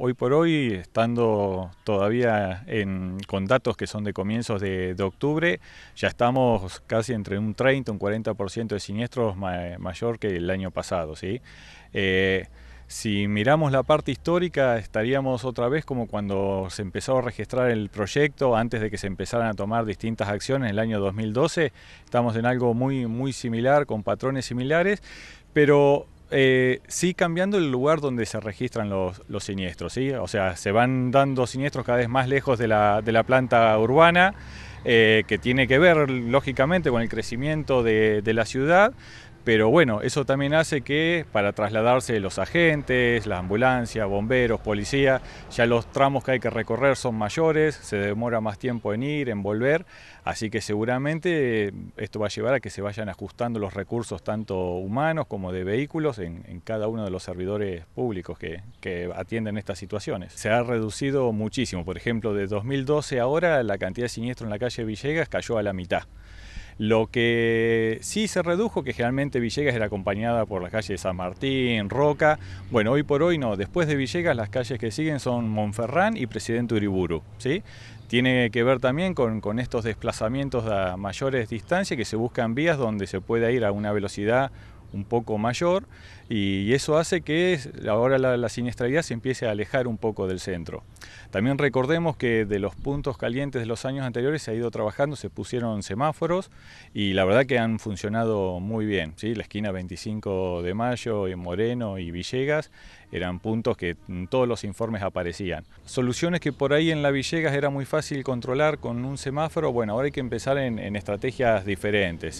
Hoy por hoy, estando todavía con datos que son de comienzos de, octubre, ya estamos casi entre un 30 y un 40% de siniestros mayor que el año pasado. Eh, si miramos la parte histórica, estaríamos otra vez como cuando se empezó a registrar el proyecto, antes de que se empezaran a tomar distintas acciones en el año 2012. Estamos en algo muy, muy similar, con patrones similares, pero eh, sí cambiando el lugar donde se registran los, siniestros, ¿sí? O sea, se van dando siniestros cada vez más lejos de la, planta urbana, eh, que tiene que ver, lógicamente, con el crecimiento de la ciudad, pero bueno, eso también hace que para trasladarse los agentes, la ambulancia, bomberos, policía, ya los tramos que hay que recorrer son mayores, se demora más tiempo en ir, en volver, así que seguramente eh, esto va a llevar a que se vayan ajustando los recursos tanto humanos como de vehículos en, cada uno de los servidores públicos que, atienden estas situaciones. Se ha reducido muchísimo, por ejemplo, de 2012 ahora la cantidad de siniestros en la calle Villegas cayó a la mitad. Lo que sí se redujo, que generalmente Villegas era acompañada por las calles de San Martín, Roca. Bueno, hoy por hoy no. Después de Villegas, las calles que siguen son Monferrán y Presidente Uriburu. ¿sí? Tiene que ver también con, con estos desplazamientos a mayores distancias que se buscan vías donde se pueda ir a una velocidad un poco mayor y eso hace que ahora la, siniestralidad se empiece a alejar un poco del centro. También recordemos que de los puntos calientes de los años anteriores se ha ido trabajando, se pusieron semáforos y la verdad que han funcionado muy bien. ¿sí? La esquina 25 de mayo, en Moreno y Villegas eran puntos que en todos los informes aparecían. Soluciones que por ahí en la Villegas era muy fácil controlar con un semáforo, bueno, ahora hay que empezar en, estrategias diferentes,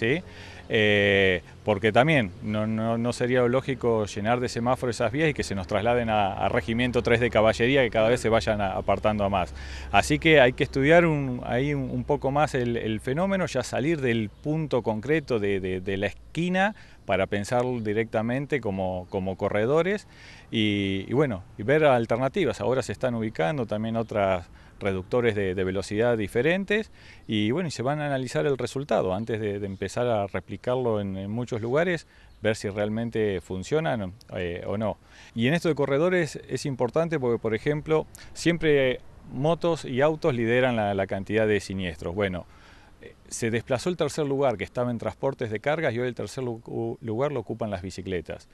eh, porque también no, no, sería lógico llenar de semáforos esas vías y que se nos trasladen a, regimiento 3 de caballería que cada vez se vayan apartando a más. Así que hay que estudiar un, ahí un, poco más el, fenómeno, ya salir del punto concreto de la esquina para pensar directamente como, corredores y, bueno, y ver alternativas. Ahora se están ubicando también otras reductores de, velocidad diferentes y bueno, se van a analizar el resultado antes de, empezar a replicarlo en, muchos lugares ver si realmente funcionan eh, o no. Y en esto de corredores es importante porque, por ejemplo, siempre motos y autos lideran la, la cantidad de siniestros. Bueno, se desplazó el tercer lugar que estaba en transportes de cargas y hoy el tercer lugar lo ocupan las bicicletas.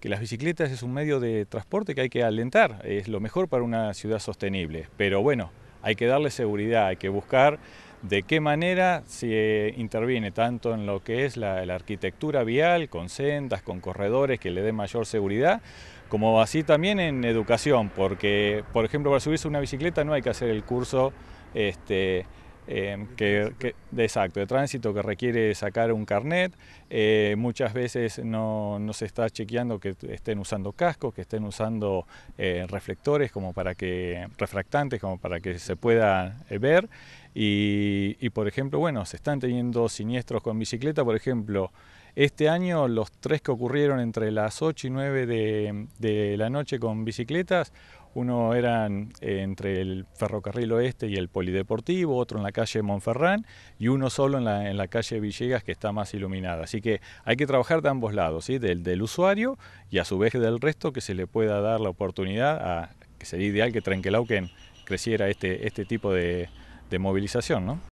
Que las bicicletas es un medio de transporte que hay que alentar, es lo mejor para una ciudad sostenible, pero bueno, hay que darle seguridad, hay que buscar de qué manera se interviene tanto en lo que es la, arquitectura vial, con sendas, con corredores que le den mayor seguridad, como así también en educación, porque por ejemplo para subirse una bicicleta no hay que hacer el curso este, Em, que, de, exacto, de tránsito que requiere sacar un carnet. Eh, muchas veces no, se está chequeando que estén usando cascos, que estén usando eh, reflectores como para que, refractantes como para que se pueda eh, ver. Y, por ejemplo, bueno, se están teniendo siniestros con bicicleta, por ejemplo. Este año los tres que ocurrieron entre las 8 y 9 de la noche con bicicletas, uno era eh, entre el Ferrocarril Oeste y el Polideportivo, otro en la calle Monferrán y uno solo en la, calle Villegas que está más iluminada. Así que hay que trabajar de ambos lados, del, del usuario y a su vez del resto que se le pueda dar la oportunidad, a, que sería ideal que Trenquelauquen creciera este, este tipo de, de movilización. ¿no?